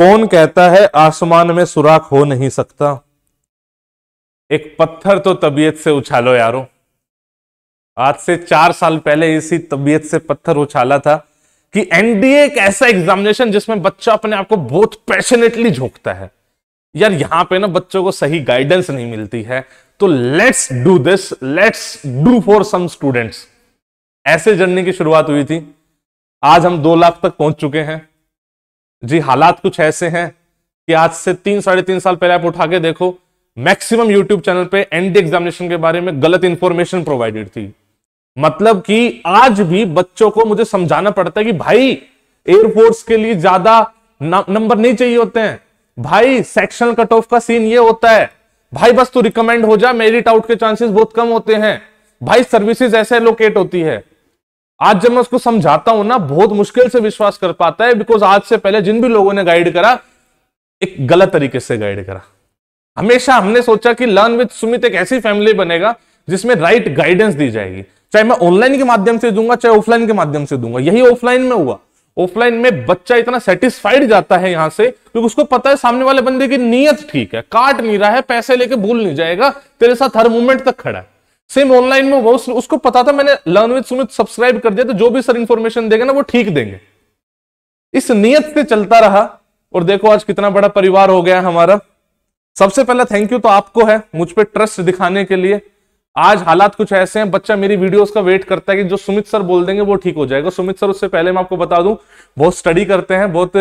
कौन कहता है आसमान में सुराख हो नहीं सकता एक पत्थर तो तबीयत से उछालो यारो आज से चार साल पहले इसी तबीयत से पत्थर उछाला था कि एनडीए एक ऐसा एग्जामिनेशन जिसमें बच्चा अपने आप को बहुत पैशनेटली झोंकता है यार यहां पे ना बच्चों को सही गाइडेंस नहीं मिलती है तो let's do this let's do for some students ऐसे जर्नी की शुरुआत हुई थी आज हम दो लाख तक पहुंच चुके हैं जी हालात कुछ ऐसे हैं कि आज से तीन साढ़े तीन साल पहले आप उठा के देखो मैक्सिमम यूट्यूब चैनल पे एनडी एग्जामिनेशन के बारे में गलत इंफॉर्मेशन प्रोवाइडेड थी मतलब कि आज भी बच्चों को मुझे समझाना पड़ता है कि भाई एयरफोर्स के लिए ज्यादा नंबर नहीं चाहिए होते हैं भाई सेक्शन कट ऑफ का सीन ये होता है भाई बस तू रिकमेंड हो जा मेरिट आउट के चांसेस बहुत कम होते हैं भाई सर्विसेज ऐसे लोकेट होती है आज जब मैं उसको समझाता हूं ना बहुत मुश्किल से विश्वास कर पाता है बिकॉज आज से पहले जिन भी लोगों ने गाइड करा एक गलत तरीके से गाइड करा हमेशा हमने सोचा कि लर्न विद सुमित एक ऐसी फैमिली बनेगा जिसमें राइट गाइडेंस दी जाएगी चाहे मैं ऑनलाइन के माध्यम से दूंगा चाहे ऑफलाइन के माध्यम से दूंगा यही ऑफलाइन में हुआ ऑफलाइन में बच्चा इतना सेटिस्फाइड जाता है यहां से क्योंकि उसको पता है सामने वाले बंदे की नीयत ठीक है काट नहीं रहा है पैसे लेके भूल नहीं जाएगा तेरे साथ हर मूवमेंट तक खड़ा है सेम ऑनलाइन में बहुत उसको पता था मैंने लर्न विद सुमित सब्सक्राइब कर दिया तो जो भी सर इंफॉर्मेशन देगा ना वो ठीक देंगे इस नियत से चलता रहा और देखो आज कितना बड़ा परिवार हो गया हमारा सबसे पहला थैंक यू तो आपको है मुझ पर ट्रस्ट दिखाने के लिए आज हालात कुछ ऐसे हैं बच्चा मेरी वीडियोस का वेट करता है कि जो सुमित सर बोल देंगे वो ठीक हो जाएगा सुमित सर उससे पहले मैं आपको बता दूं बहुत स्टडी करते हैं बहुत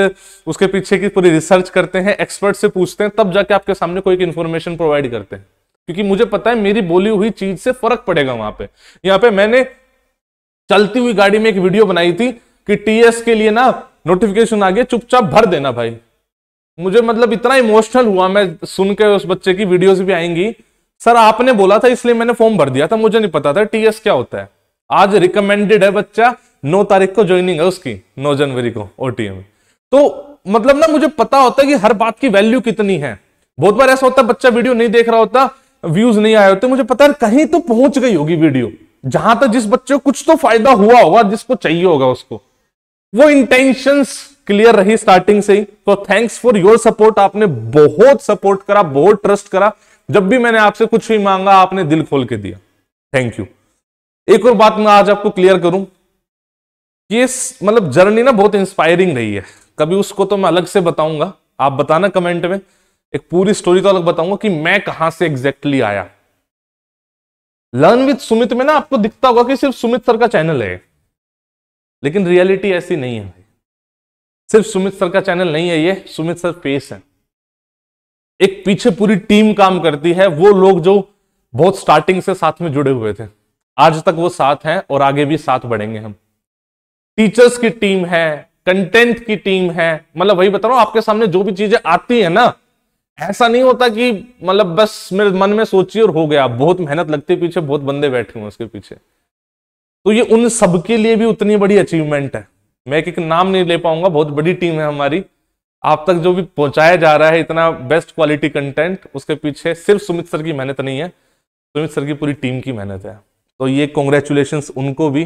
उसके पीछे की पूरी रिसर्च करते हैं एक्सपर्ट से पूछते हैं तब जाके आपके सामने कोई इन्फॉर्मेशन प्रोवाइड करते हैं क्योंकि मुझे पता है मेरी बोली हुई चीज से फर्क पड़ेगा वहां पे यहाँ पे मैंने चलती हुई गाड़ी में एक वीडियो बनाई थी कि टीएस के लिए ना नोटिफिकेशन आ गया चुपचाप भर देना भाई मुझे मतलब इतना इमोशनल हुआ मैं सुन के उस बच्चे की वीडियोस भी आएंगी सर आपने बोला था इसलिए मैंने फॉर्म भर दिया था मुझे नहीं पता था टीएस क्या होता है आज रिकमेंडेड है बच्चा नौ तारीख को ज्वाइनिंग है उसकी नौ जनवरी को ओटीएम तो मतलब ना मुझे पता होता है कि हर बात की वैल्यू कितनी है बहुत बार ऐसा होता है बच्चा वीडियो नहीं देख रहा होता व्यूज नहीं आए होते मुझे पता है कहीं तो पहुंच गई होगी वीडियो जहां तक जिस बच्चे को कुछ तो फायदा हुआ होगा जिसको चाहिए होगा उसको वो इंटेंशन क्लियर रही स्टार्टिंग से ही तो थैंक्स फॉर योर सपोर्ट आपने बहुत सपोर्ट करा बहुत ट्रस्ट करा जब भी मैंने आपसे कुछ भी मांगा आपने दिल खोल के दिया थैंक यू एक और बात मैं आज आपको क्लियर करूं कि मतलब जर्नी ना बहुत इंस्पायरिंग रही है कभी उसको तो मैं अलग से बताऊंगा आप बताना कमेंट में एक पूरी स्टोरी तो अलग बताऊंगा कि मैं कहां से एग्जैक्टली आया लर्न विद सुमित में ना आपको दिखता होगा कि सिर्फ सुमित सर का चैनल है लेकिन रियलिटी ऐसी नहीं है सिर्फ सुमित सर का चैनल नहीं है ये सुमित सर फेस है एक पीछे पूरी टीम काम करती है वो लोग जो बहुत स्टार्टिंग से साथ में जुड़े हुए थे आज तक वो साथ हैं और आगे भी साथ बढ़ेंगे हम टीचर्स की टीम है कंटेंट की टीम है मतलब वही बता रहा हूं आपके सामने जो भी चीजें आती है ना ऐसा नहीं होता कि मतलब बस मेरे मन में सोची और हो गया बहुत मेहनत लगती है पीछे बहुत बंदे बैठे हुए उसके पीछे तो ये उन सबके लिए भी उतनी बड़ी अचीवमेंट है मैं एक नाम नहीं ले पाऊंगा बहुत बड़ी टीम है हमारी आप तक जो भी पहुंचाया जा रहा है इतना बेस्ट क्वालिटी कंटेंट उसके पीछे सिर्फ सुमित सर की मेहनत नहीं है सुमित सर की पूरी टीम की मेहनत है तो ये कॉन्ग्रेचुलेशन उनको भी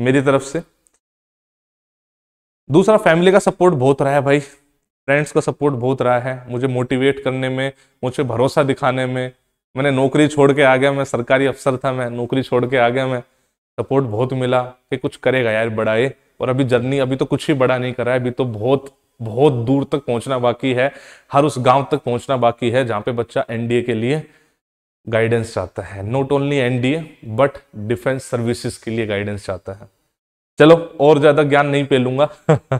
मेरी तरफ से दूसरा फैमिली का सपोर्ट बहुत रहा है भाई फ्रेंड्स का सपोर्ट बहुत रहा है मुझे मोटिवेट करने में मुझे भरोसा दिखाने में मैंने नौकरी छोड़ के आ गया मैं सरकारी अफसर था मैं नौकरी छोड़ के आ गया मैं सपोर्ट बहुत मिला कि कुछ करेगा यार बड़ा ये और अभी जर्नी अभी तो कुछ ही बड़ा नहीं करा है अभी तो बहुत बहुत दूर तक पहुंचना बाकी है हर उस गांव तक पहुंचना बाकी है जहां पे बच्चा एनडीए के लिए गाइडेंस चाहता है not only NDA but defence services के लिए गाइडेंस चाहता है चलो और ज्यादा ज्ञान नहीं पे लूंगा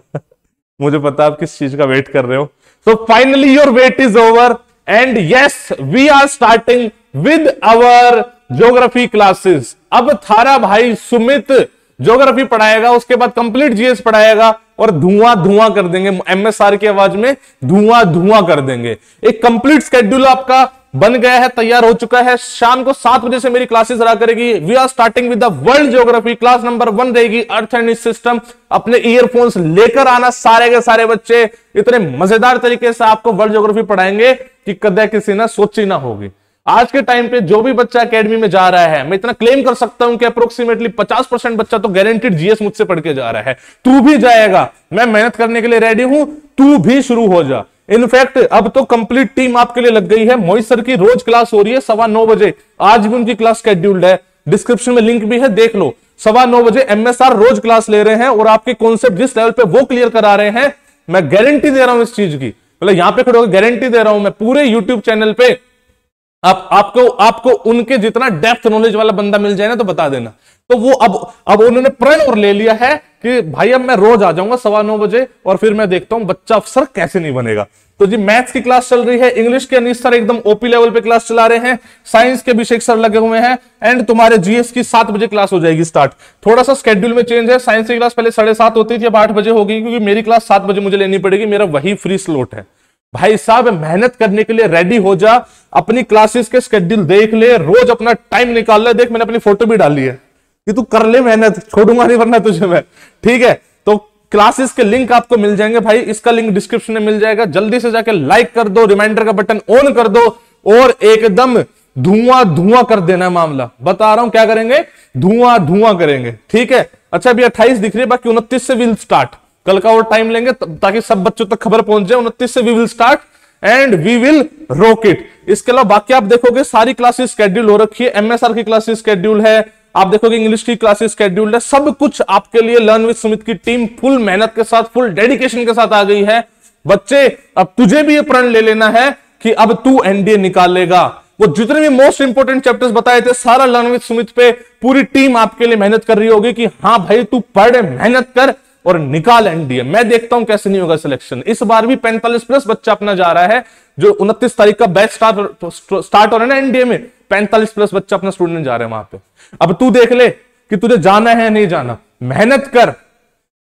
मुझे पता आप किस चीज का वेट कर रहे हो so finally your wait is over and yes we are starting with our geography classes अब थारा भाई सुमित ज्योग्राफी पढ़ाएगा उसके बाद कंप्लीट जीएस पढ़ाएगा और धुआं धुआं कर देंगे एमएसआर की आवाज में धुआं धुआं कर देंगे एक कंप्लीट स्केड्यूल आपका बन गया है तैयार हो चुका है शाम को सात बजे से मेरी क्लासेस रहा करेगी we are starting with the world geography class number one रहेगी अर्थ एंड सिस्टम अपने ईयरफोन्स लेकर आना सारे के सारे बच्चे इतने मजेदार तरीके से आपको वर्ल्ड ज्योग्राफी पढ़ाएंगे कि कदे किसी ना सोची ना होगी आज के टाइम पे जो भी बच्चा अकेडमी में जा रहा है मैं इतना क्लेम कर सकता हूं कि अप्रोक्सीमेटली 50 परसेंट बच्चा तो गारंटेड जीएस मुझसे पढ़ के जा रहा है तू भी जाएगा मैं मेहनत करने के लिए रेडी हूं तू भी शुरू हो जा इनफैक्ट अब तो कंप्लीट टीम आपके लिए लग गई है मोहित सर की रोज क्लास हो रही है सवा नौ बजे आज भी उनकी क्लास शेड्यूल्ड है डिस्क्रिप्शन में लिंक भी है देख लो सवा नौ बजे एमएसआर रोज क्लास ले रहे हैं और आपके कॉन्सेप्ट जिस लेवल पे वो क्लियर करा रहे हैं मैं गारंटी दे रहा हूं इस चीज की मतलब यहां पर खड़े होकर गारंटी दे रहा हूं मैं पूरे यूट्यूब चैनल पे आप आपको आपको उनके जितना डेप्थ नॉलेज वाला बंदा मिल जाए ना तो बता देना तो वो अब अब उन्होंने प्रण और ले लिया है कि भाई अब मैं रोज आ जाऊंगा सवा नौ बजे और फिर मैं देखता हूं बच्चा अफसर कैसे नहीं बनेगा तो जी मैथ्स की क्लास चल रही है इंग्लिश के अनिश सर एकदम ओपी लेवल पे क्लास चला रहे हैं साइंस के अभिषेक सर लगे हुए हैं एंड तुम्हारे जीएस की सात बजे क्लास हो जाएगी स्टार्ट थोड़ा सा स्केड्यूल में चेंज है साइंस की क्लास पहले साढ़े सात होती थी अब आठ बजे होगी क्योंकि मेरी क्लास सात बजे मुझे लेनी पड़ेगी मेरा वही फ्री स्लोट है भाई साहब मेहनत करने के लिए रेडी हो जा अपनी क्लासेस के स्केड्यूल देख ले रोज अपना टाइम निकाल ले देख मैंने अपनी फोटो भी डाली है कि तू कर ले मेहनत छोड़ूंगा नहीं वरना तुझे मैं ठीक है तो क्लासेस के लिंक आपको मिल जाएंगे भाई इसका लिंक डिस्क्रिप्शन में मिल जाएगा जल्दी से जाके लाइक कर दो रिमाइंडर का बटन ऑन कर दो और एकदम धुआं धुआं कर देना मामला बता रहा हूं क्या करेंगे धुआं धुआं करेंगे ठीक है अच्छा अभी अट्ठाईस दिख रही है बाकी उनतीस से विल स्टार्ट कल का और टाइम लेंगे ताकि सब बच्चों तक खबर पहुंच जाए उनतीस से we will start and we will rock it इसके अलावा बाकी आप देखोगे सारी क्लासेस स्केड्यूल हो रखी है एमएसआर की क्लासेस स्केड्यूल है आप देखोगे इंग्लिश की क्लासेस स्केड्यूल्ड है सब कुछ आपके लिए लर्न विद सुमित की टीम फुल मेहनत के साथ फुल डेडिकेशन के साथ आ गई है बच्चे अब तुझे भी ये प्रण ले लेना है कि अब तू एनडीए निकालेगा वो जितने भी मोस्ट इंपोर्टेंट चैप्टर्स बताए थे सारा लर्न विद सुमित पे पूरी टीम आपके लिए मेहनत कर रही होगी कि हाँ भाई तू पढ़ मेहनत कर और निकाल एनडीए मैं देखता हूं कैसे नहीं होगा सिलेक्शन इस बार भी पैंतालीस प्लस बच्चा अपना जा रहा है जो उनतीस तारीख का बैच स्टार्ट स्टार्ट हो रहा है ना एनडीए में पैंतालीस प्लस बच्चा अपना स्टूडेंट जा रहे हैं वहां पे अब तू देख ले कि तुझे जाना है नहीं जाना मेहनत कर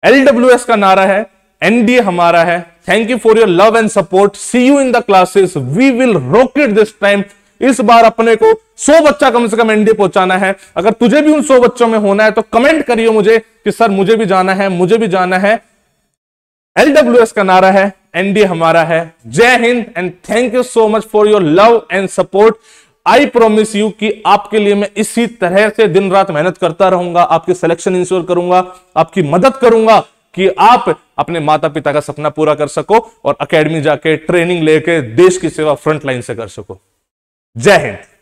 एलडब्ल्यू का नारा है एनडीए हमारा है thank you for your love and support see you in the classes we will rock it this time इस बार अपने को 100 बच्चा कम से कम एनडीए पहुंचाना है अगर तुझे भी उन 100 बच्चों में होना है तो कमेंट करियो मुझे कि सर मुझे भी जाना है मुझे भी जाना है एलडब्ल्यू का नारा है एनडीए हमारा है Jai Hind and thank you so much for your love and support I promise you कि आपके लिए मैं इसी तरह से दिन रात मेहनत करता रहूंगा आपके सिलेक्शन इंश्योर करूंगा आपकी मदद करूंगा कि आप अपने माता पिता का सपना पूरा कर सको और अकेडमी जाके ट्रेनिंग लेके देश की सेवा फ्रंट लाइन से कर सको जय हिंद